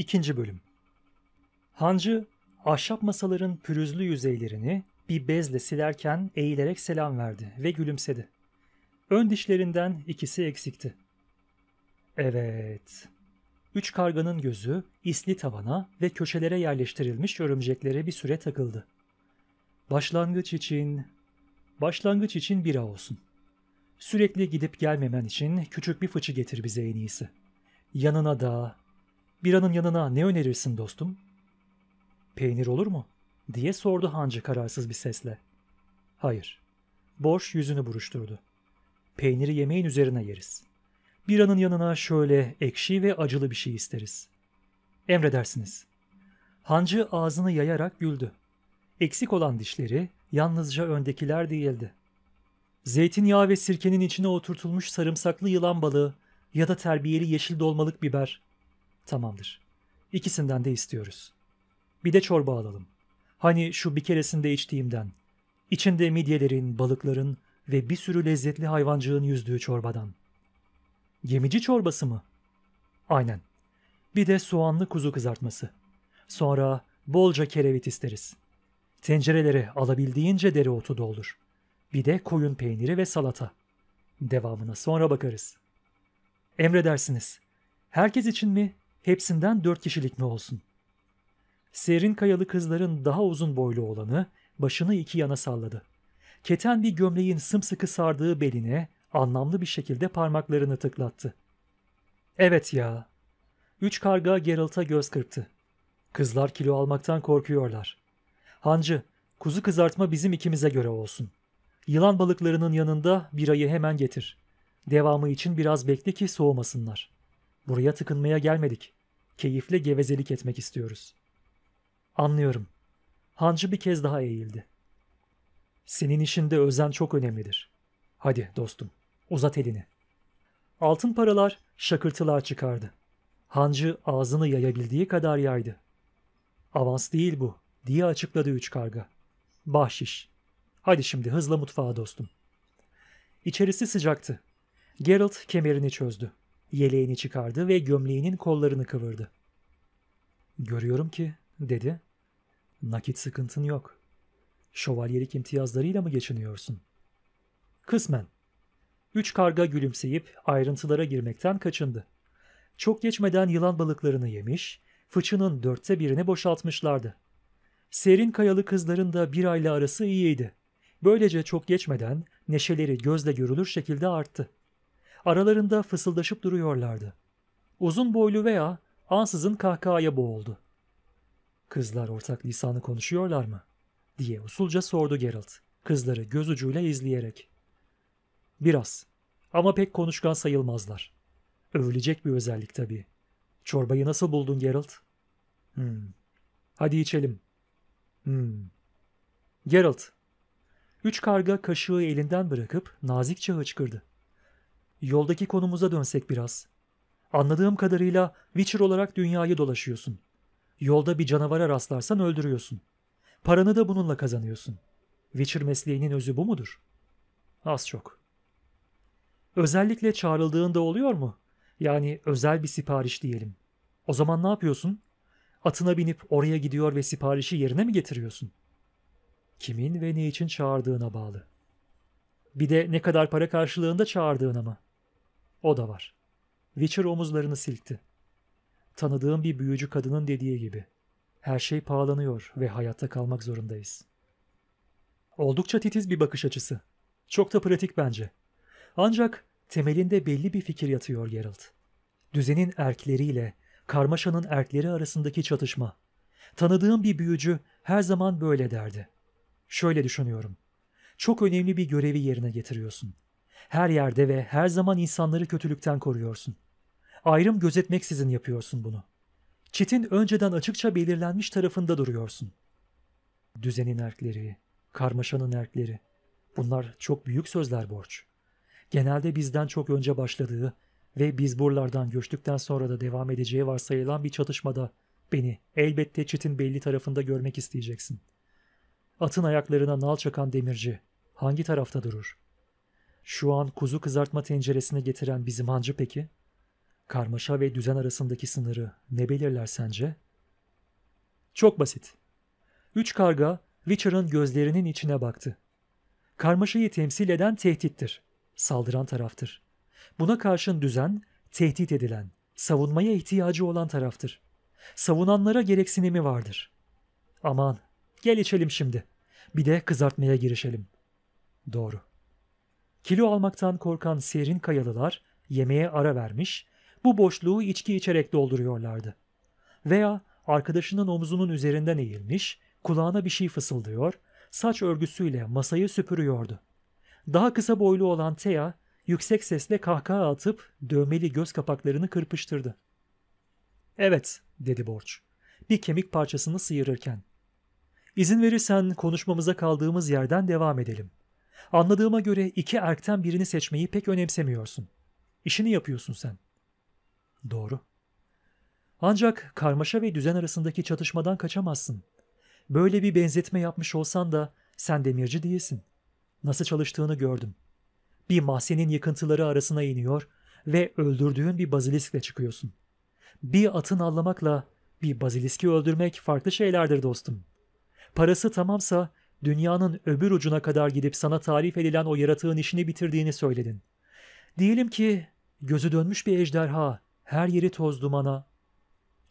2. Bölüm Hancı, ahşap masaların pürüzlü yüzeylerini bir bezle silerken eğilerek selam verdi ve gülümsedi. Ön dişlerinden ikisi eksikti. Evet. Üç karganın gözü isli tavana ve köşelere yerleştirilmiş örümceklere bir süre takıldı. Başlangıç için... Başlangıç için bira olsun. Sürekli gidip gelmemen için küçük bir fıçı getir bize en iyisi. Yanına da Biranın yanına ne önerirsin dostum? Peynir olur mu? diye sordu hancı kararsız bir sesle. Hayır. Boş yüzünü buruşturdu. Peyniri yemeğin üzerine yeriz. Biranın yanına şöyle ekşi ve acılı bir şey isteriz. Emredersiniz. Hancı ağzını yayarak güldü. Eksik olan dişleri yalnızca öndekiler değildi. Zeytinyağı ve sirkenin içine oturtulmuş sarımsaklı yılan balığı ya da terbiyeli yeşil dolmalık biber Tamamdır. İkisinden de istiyoruz. Bir de çorba alalım. Hani şu bir keresinde içtiğimden. İçinde midyelerin, balıkların ve bir sürü lezzetli hayvancığın yüzdüğü çorbadan. Gemici çorbası mı? Aynen. Bir de soğanlı kuzu kızartması. Sonra bolca kerevit isteriz. Tencerelere alabildiğince dereotu doldur. Bir de koyun peyniri ve salata. Devamına sonra bakarız. Emredersiniz. Herkes için mi hepsinden dört kişilik mi olsun? Serin kayalı kızların daha uzun boylu olanı başını iki yana salladı. Keten bir gömleğin sımsıkı sardığı beline anlamlı bir şekilde parmaklarını tıklattı. Evet ya. Üç karga Geralt'a göz kırptı. Kızlar kilo almaktan korkuyorlar. Hancı, kuzu kızartma bizim ikimize göre olsun. Yılan balıklarının yanında birayı hemen getir. Devamı için biraz bekle ki soğumasınlar.'' Buraya tıkınmaya gelmedik. Keyifle gevezelik etmek istiyoruz. Anlıyorum. Hancı bir kez daha eğildi. Senin işinde özen çok önemlidir. Hadi dostum, uzat elini. Altın paralar şakırtılar çıkardı. Hancı ağzını yayabildiği kadar yaydı. Avans değil bu, diye açıkladı üç karga. Bahşiş. Hadi şimdi hızla mutfağa dostum. İçerisi sıcaktı. Geralt kemerini çözdü. Yeleğini çıkardı ve gömleğinin kollarını kıvırdı. Görüyorum ki, dedi. Nakit sıkıntın yok. Şövalyelik imtiyazlarıyla mı geçiniyorsun? Kısmen. Üç karga gülümseyip ayrıntılara girmekten kaçındı. Çok geçmeden yılan balıklarını yemiş, fıçının dörtte birini boşaltmışlardı. Serin kayalı kızların da bir ayla arası iyiydi. Böylece çok geçmeden neşeleri gözle görülür şekilde arttı. Aralarında fısıldaşıp duruyorlardı. Uzun boylu veya ansızın kahkahaya boğuldu. Kızlar ortak lisanı konuşuyorlar mı? diye usulca sordu Geralt. Kızları göz ucuyla izleyerek. Biraz. Ama pek konuşkan sayılmazlar. Övülecek bir özellik tabii. Çorbayı nasıl buldun Geralt? Hmm. Hadi içelim. Hmm. Geralt. Üç karga kaşığı elinden bırakıp nazikçe hıçkırdı. Yoldaki konumuza dönsek biraz. Anladığım kadarıyla Witcher olarak dünyayı dolaşıyorsun. Yolda bir canavara rastlarsan öldürüyorsun. Paranı da bununla kazanıyorsun. Witcher mesleğinin özü bu mudur? Az çok. Özellikle çağrıldığında oluyor mu? Yani özel bir sipariş diyelim. O zaman ne yapıyorsun? Atına binip oraya gidiyor ve siparişi yerine mi getiriyorsun? Kimin ve ne için çağırdığına bağlı. Bir de ne kadar para karşılığında çağırdığın mı? O da var. Witcher omuzlarını silkti. Tanıdığım bir büyücü kadının dediği gibi. Her şey pahalanıyor ve hayatta kalmak zorundayız. Oldukça titiz bir bakış açısı. Çok da pratik bence. Ancak temelinde belli bir fikir yatıyor Geralt. Düzenin erkleriyle karmaşanın erkleri arasındaki çatışma. Tanıdığım bir büyücü her zaman böyle derdi. Şöyle düşünüyorum. Çok önemli bir görevi yerine getiriyorsun.'' Her yerde ve her zaman insanları kötülükten koruyorsun. Ayrım gözetmeksizin yapıyorsun bunu. Çetin önceden açıkça belirlenmiş tarafında duruyorsun. Düzenin erkleri, karmaşanın erkleri. Bunlar çok büyük sözler borç. Genelde bizden çok önce başladığı ve biz buralardan göçtükten sonra da devam edeceği varsayılan bir çatışmada beni elbette Çetin belli tarafında görmek isteyeceksin. Atın ayaklarına nal çakan demirci hangi tarafta durur? Şu an kuzu kızartma tenceresine getiren bizim hancı peki? Karmaşa ve düzen arasındaki sınırı ne belirler sence? Çok basit. Üç karga Witcher'ın gözlerinin içine baktı. Karmaşayı temsil eden tehdittir. Saldıran taraftır. Buna karşın düzen, tehdit edilen, savunmaya ihtiyacı olan taraftır. Savunanlara gereksinimi vardır. Aman, gel içelim şimdi. Bir de kızartmaya girişelim. Doğru. Kilo almaktan korkan serin kayalılar yemeğe ara vermiş, bu boşluğu içki içerek dolduruyorlardı. Veya arkadaşının omuzunun üzerinden eğilmiş, kulağına bir şey fısıldıyor, saç örgüsüyle masayı süpürüyordu. Daha kısa boylu olan Thea, yüksek sesle kahkaha atıp dövmeli göz kapaklarını kırpıştırdı. Evet, dedi Borç, bir kemik parçasını sıyırırken. İzin verirsen konuşmamıza kaldığımız yerden devam edelim. Anladığıma göre iki erkten birini seçmeyi pek önemsemiyorsun. İşini yapıyorsun sen. Doğru. Ancak karmaşa ve düzen arasındaki çatışmadan kaçamazsın. Böyle bir benzetme yapmış olsan da sen demirci değilsin. Nasıl çalıştığını gördüm. Bir mahzenin yıkıntıları arasına iniyor ve öldürdüğün bir baziliskle çıkıyorsun. Bir atın allamakla bir baziliski öldürmek farklı şeylerdir dostum. Parası tamamsa dünyanın öbür ucuna kadar gidip sana tarif edilen o yaratığın işini bitirdiğini söyledin. Diyelim ki gözü dönmüş bir ejderha, her yeri toz dumana.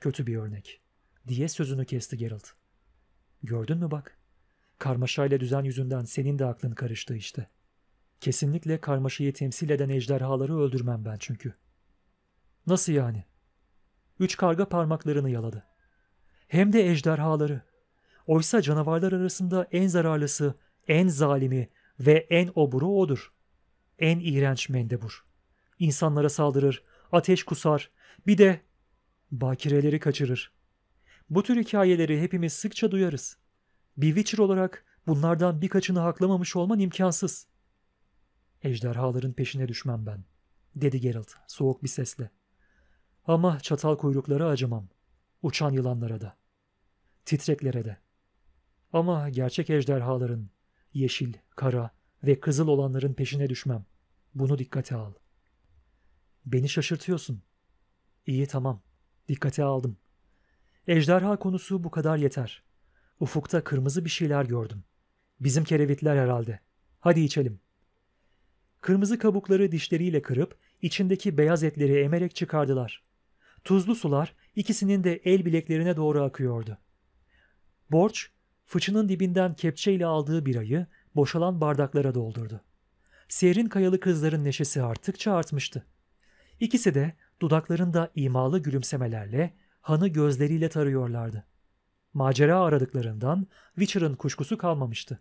Kötü bir örnek, diye sözünü kesti Geralt. Gördün mü bak? Karmaşayla düzen yüzünden senin de aklın karıştı işte. Kesinlikle karmaşayı temsil eden ejderhaları öldürmem ben çünkü. Nasıl yani? Üç karga parmaklarını yaladı. Hem de ejderhaları. Oysa canavarlar arasında en zararlısı, en zalimi ve en oburu odur. En iğrenç mendebur. İnsanlara saldırır, ateş kusar, bir de bakireleri kaçırır. Bu tür hikayeleri hepimiz sıkça duyarız. Bir Witcher olarak bunlardan birkaçını haklamamış olman imkansız. Ejderhaların peşine düşmem ben, dedi Geralt soğuk bir sesle. Ama çatal kuyruklara acımam. Uçan yılanlara da. Titreklere de. Ama gerçek ejderhaların, yeşil, kara ve kızıl olanların peşine düşmem. Bunu dikkate al. Beni şaşırtıyorsun. İyi tamam. Dikkate aldım. Ejderha konusu bu kadar yeter. Ufukta kırmızı bir şeyler gördüm. Bizim kerevitler herhalde. Hadi içelim. Kırmızı kabukları dişleriyle kırıp içindeki beyaz etleri emerek çıkardılar. Tuzlu sular ikisinin de el bileklerine doğru akıyordu. Borç fıçının dibinden kepçeyle aldığı birayı boşalan bardaklara doldurdu. Serin kayalı kızların neşesi arttıkça artmıştı. İkisi de dudaklarında imalı gülümsemelerle hanı gözleriyle tarıyorlardı. Macera aradıklarından Witcher'ın kuşkusu kalmamıştı.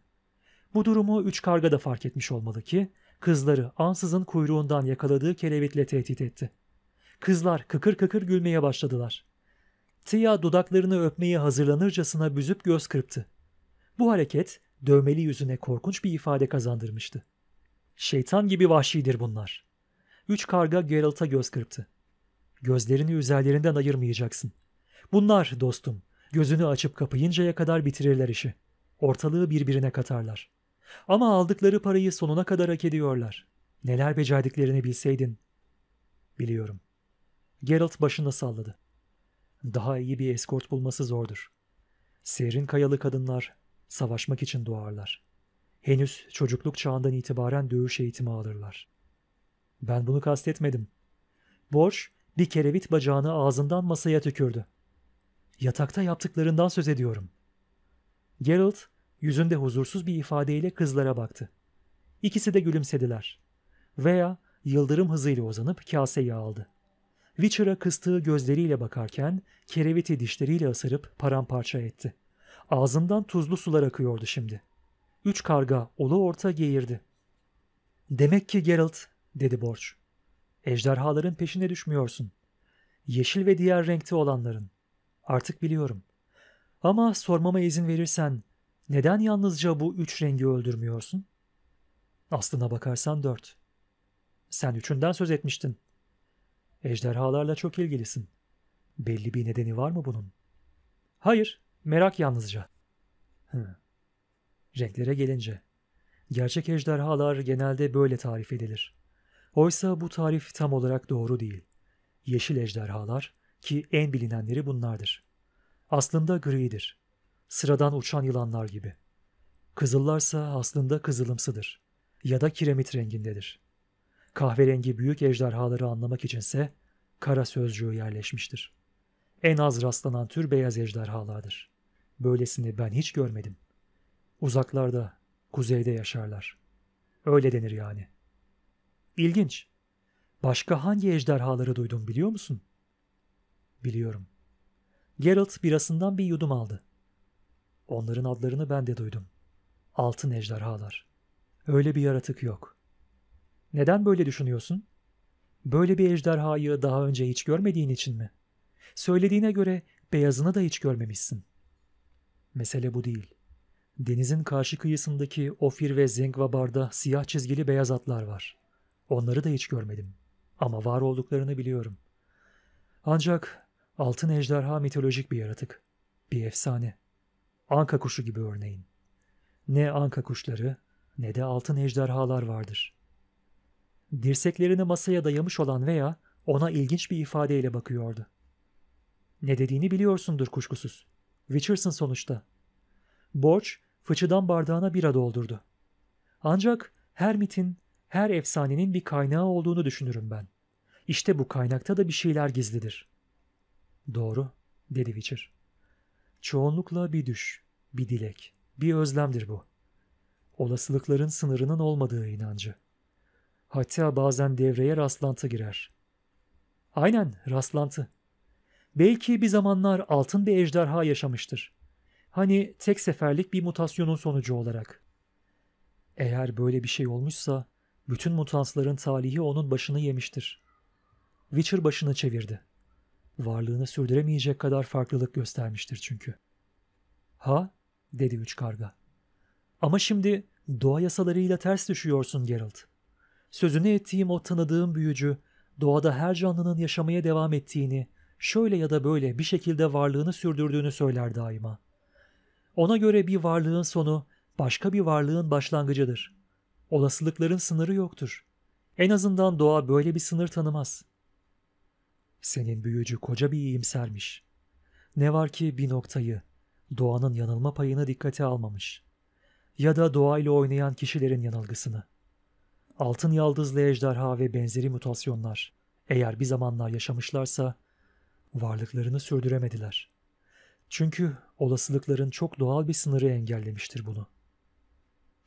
Bu durumu üç karga da fark etmiş olmalı ki kızları ansızın kuyruğundan yakaladığı kelebitle tehdit etti. Kızlar kıkır kıkır gülmeye başladılar. Tia dudaklarını öpmeye hazırlanırcasına büzüp göz kırptı. Bu hareket dövmeli yüzüne korkunç bir ifade kazandırmıştı. Şeytan gibi vahşidir bunlar. Üç karga Geralt'a göz kırptı. Gözlerini üzerlerinden ayırmayacaksın. Bunlar dostum, gözünü açıp kapayıncaya kadar bitirirler işi. Ortalığı birbirine katarlar. Ama aldıkları parayı sonuna kadar hak ediyorlar. Neler becerdiklerini bilseydin. Biliyorum. Geralt başını salladı. Daha iyi bir eskort bulması zordur. Serin kayalı kadınlar Savaşmak için doğarlar. Henüz çocukluk çağından itibaren dövüş eğitimi alırlar. Ben bunu kastetmedim. Borç bir kerevit bacağını ağzından masaya tükürdü. Yatakta yaptıklarından söz ediyorum. Geralt yüzünde huzursuz bir ifadeyle kızlara baktı. İkisi de gülümsediler. Veya yıldırım hızıyla uzanıp kaseyi aldı. Witcher'a kıstığı gözleriyle bakarken kereviti dişleriyle ısırıp paramparça etti.'' Ağzından tuzlu sular akıyordu şimdi. Üç karga olu orta geğirdi. Demek ki Geralt, dedi Borç. Ejderhaların peşine düşmüyorsun. Yeşil ve diğer renkte olanların. Artık biliyorum. Ama sormama izin verirsen neden yalnızca bu üç rengi öldürmüyorsun? Aslına bakarsan dört. Sen üçünden söz etmiştin. Ejderhalarla çok ilgilisin. Belli bir nedeni var mı bunun? Hayır, Merak yalnızca. Hı. Renklere gelince. Gerçek ejderhalar genelde böyle tarif edilir. Oysa bu tarif tam olarak doğru değil. Yeşil ejderhalar ki en bilinenleri bunlardır. Aslında gridir. Sıradan uçan yılanlar gibi. Kızıllarsa aslında kızılımsıdır. Ya da kiremit rengindedir. Kahverengi büyük ejderhaları anlamak içinse kara sözcüğü yerleşmiştir. En az rastlanan tür beyaz ejderhalardır. Böylesini ben hiç görmedim. Uzaklarda, kuzeyde yaşarlar. Öyle denir yani. İlginç. Başka hangi ejderhaları duydun biliyor musun? Biliyorum. Geralt birasından bir yudum aldı. Onların adlarını ben de duydum. Altın ejderhalar. Öyle bir yaratık yok. Neden böyle düşünüyorsun? Böyle bir ejderhayı daha önce hiç görmediğin için mi? Söylediğine göre beyazını da hiç görmemişsin.'' Mesele bu değil. Denizin karşı kıyısındaki Ofir ve Zengvabar'da siyah çizgili beyaz atlar var. Onları da hiç görmedim. Ama var olduklarını biliyorum. Ancak altın ejderha mitolojik bir yaratık. Bir efsane. Anka kuşu gibi örneğin. Ne anka kuşları ne de altın ejderhalar vardır. Dirseklerini masaya dayamış olan veya ona ilginç bir ifadeyle bakıyordu. Ne dediğini biliyorsundur kuşkusuz. Witcher'sın sonuçta. Borç fıçıdan bardağına bira doldurdu. Ancak her mitin, her efsanenin bir kaynağı olduğunu düşünürüm ben. İşte bu kaynakta da bir şeyler gizlidir. Doğru, dedi Witcher. Çoğunlukla bir düş, bir dilek, bir özlemdir bu. Olasılıkların sınırının olmadığı inancı. Hatta bazen devreye rastlantı girer. Aynen, rastlantı. Belki bir zamanlar altın bir ejderha yaşamıştır. Hani tek seferlik bir mutasyonun sonucu olarak. Eğer böyle bir şey olmuşsa bütün mutansların talihi onun başını yemiştir. Witcher başını çevirdi. Varlığını sürdüremeyecek kadar farklılık göstermiştir çünkü. Ha? dedi üç karga. Ama şimdi doğa yasalarıyla ters düşüyorsun Geralt. Sözünü ettiğim o tanıdığım büyücü, doğada her canlının yaşamaya devam ettiğini, şöyle ya da böyle bir şekilde varlığını sürdürdüğünü söyler daima. Ona göre bir varlığın sonu başka bir varlığın başlangıcıdır. Olasılıkların sınırı yoktur. En azından doğa böyle bir sınır tanımaz. Senin büyücü koca bir iyimsermiş. Ne var ki bir noktayı, doğanın yanılma payını dikkate almamış. Ya da doğayla oynayan kişilerin yanılgısını. Altın yaldızlı ejderha ve benzeri mutasyonlar eğer bir zamanlar yaşamışlarsa varlıklarını sürdüremediler. Çünkü olasılıkların çok doğal bir sınırı engellemiştir bunu.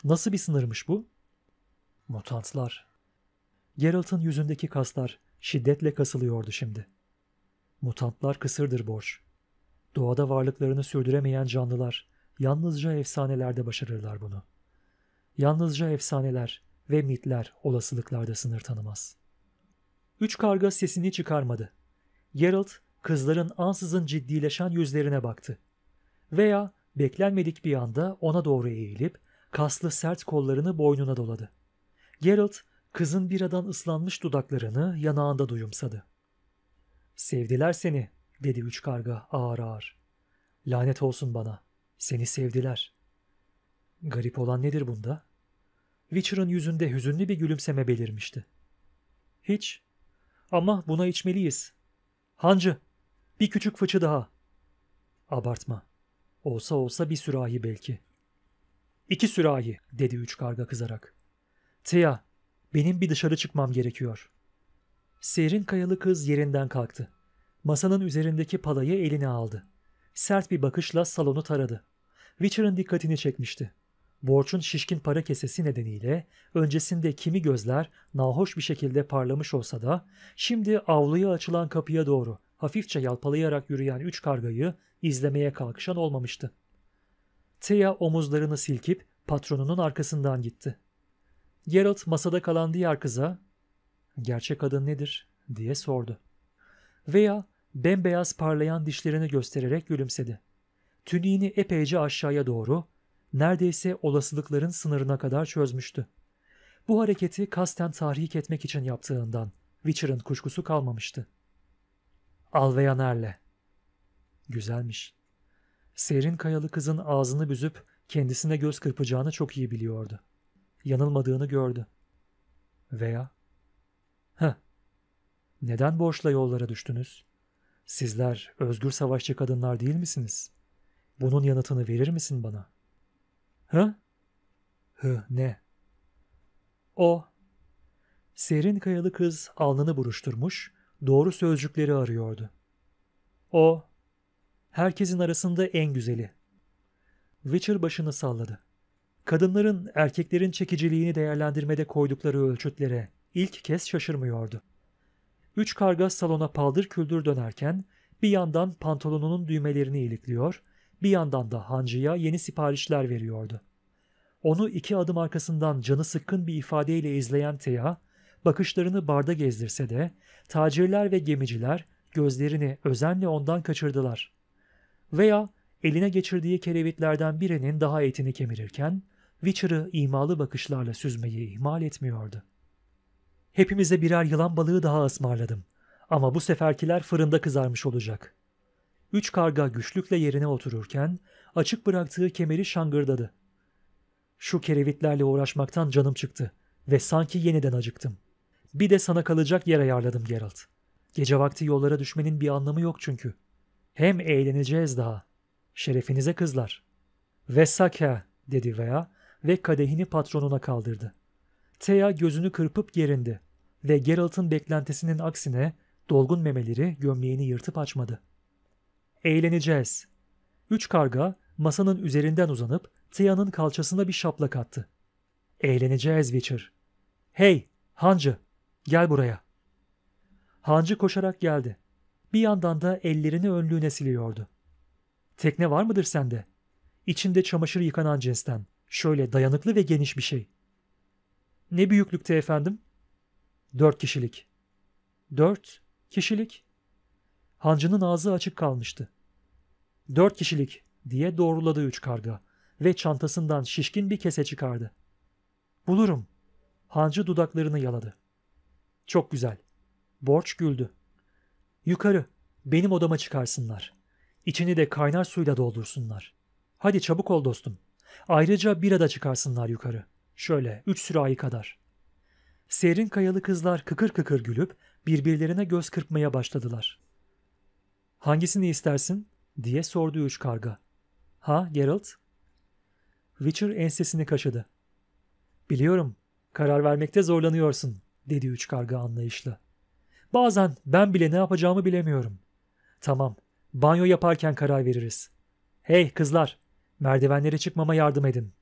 Nasıl bir sınırmış bu? Mutantlar. Geralt'ın yüzündeki kaslar şiddetle kasılıyordu şimdi. Mutantlar kısırdır borç. Doğada varlıklarını sürdüremeyen canlılar yalnızca efsanelerde başarırlar bunu. Yalnızca efsaneler ve mitler olasılıklarda sınır tanımaz. Üç karga sesini çıkarmadı. Geralt kızların ansızın ciddileşen yüzlerine baktı. Veya beklenmedik bir anda ona doğru eğilip kaslı sert kollarını boynuna doladı. Geralt kızın biradan ıslanmış dudaklarını yanağında duyumsadı. Sevdiler seni dedi üç karga ağır ağır. Lanet olsun bana. Seni sevdiler. Garip olan nedir bunda? Witcher'ın yüzünde hüzünlü bir gülümseme belirmişti. Hiç. Ama buna içmeliyiz. Hancı, bir küçük fıçı daha. Abartma. Olsa olsa bir sürahi belki. İki sürahi, dedi üç karga kızarak. Tia, benim bir dışarı çıkmam gerekiyor. Serin kayalı kız yerinden kalktı. Masanın üzerindeki palayı eline aldı. Sert bir bakışla salonu taradı. Richard'ın dikkatini çekmişti. Borç'un şişkin para kesesi nedeniyle öncesinde kimi gözler nahoş bir şekilde parlamış olsa da şimdi avluya açılan kapıya doğru hafifçe yalpalayarak yürüyen üç kargayı izlemeye kalkışan olmamıştı. Thea omuzlarını silkip patronunun arkasından gitti. Geralt masada kalan diğer kıza ''Gerçek adın nedir?'' diye sordu. Veya bembeyaz parlayan dişlerini göstererek gülümsedi. Tüniğini epeyce aşağıya doğru, neredeyse olasılıkların sınırına kadar çözmüştü. Bu hareketi kasten tahrik etmek için yaptığından Witcher'ın kuşkusu kalmamıştı. Alveyaner'le. Güzelmiş. Serin kayalı kızın ağzını büzüp kendisine göz kırpacağını çok iyi biliyordu. Yanılmadığını gördü. Veya Heh. Neden borçla yollara düştünüz? Sizler özgür savaşçı kadınlar değil misiniz? Bunun yanıtını verir misin bana? Hı? Hı ne? O. Serin kayalı kız alnını buruşturmuş, doğru sözcükleri arıyordu. O, herkesin arasında en güzeli. Witcher başını salladı. Kadınların erkeklerin çekiciliğini değerlendirmede koydukları ölçütlere ilk kez şaşırmıyordu. Üç karga salona paldır küldür dönerken bir yandan pantolonunun düğmelerini ilikliyor, bir yandan da hancıya yeni siparişler veriyordu. Onu iki adım arkasından canı sıkkın bir ifadeyle izleyen Thea, bakışlarını barda gezdirse de tacirler ve gemiciler gözlerini özenle ondan kaçırdılar. Veya eline geçirdiği kerevitlerden birinin daha etini kemirirken Witcher'ı imalı bakışlarla süzmeyi ihmal etmiyordu. Hepimize birer yılan balığı daha ısmarladım ama bu seferkiler fırında kızarmış olacak. Üç karga güçlükle yerine otururken açık bıraktığı kemeri şangırdadı. Şu kerevitlerle uğraşmaktan canım çıktı ve sanki yeniden acıktım.'' Bir de sana kalacak yer ayarladım Geralt. Gece vakti yollara düşmenin bir anlamı yok çünkü. Hem eğleneceğiz daha. Şerefinize kızlar. Vesaka dedi Rhea ve kadehini patronuna kaldırdı. Thea gözünü kırpıp gerindi ve Geralt'ın beklentisinin aksine dolgun memeleri gömleğini yırtıp açmadı. Eğleneceğiz. Üç karga masanın üzerinden uzanıp Thea'nın kalçasına bir şaplak attı. Eğleneceğiz Witcher. Hey, hancı! Gel buraya. Hancı koşarak geldi. Bir yandan da ellerini önlüğüne siliyordu. Tekne var mıdır sende? İçinde çamaşır yıkanan cinsten. Şöyle dayanıklı ve geniş bir şey. Ne büyüklükte efendim? Dört kişilik. Dört kişilik. Hancının ağzı açık kalmıştı. Dört kişilik diye doğruladı üç karga ve çantasından şişkin bir kese çıkardı. Bulurum. Hancı dudaklarını yaladı. Çok güzel. Borç güldü. Yukarı, benim odama çıkarsınlar. İçini de kaynar suyla doldursunlar. Hadi çabuk ol dostum. Ayrıca bir ada çıkarsınlar yukarı. Şöyle, üç sürahi kadar. Serin kayalı kızlar kıkır kıkır gülüp birbirlerine göz kırpmaya başladılar. Hangisini istersin? diye sordu üç karga. Ha Geralt? Witcher ensesini kaşıdı. Biliyorum, karar vermekte zorlanıyorsun dedi üç karga anlayışlı. Bazen ben bile ne yapacağımı bilemiyorum. Tamam, banyo yaparken karar veririz. Hey kızlar, merdivenlere çıkmama yardım edin.''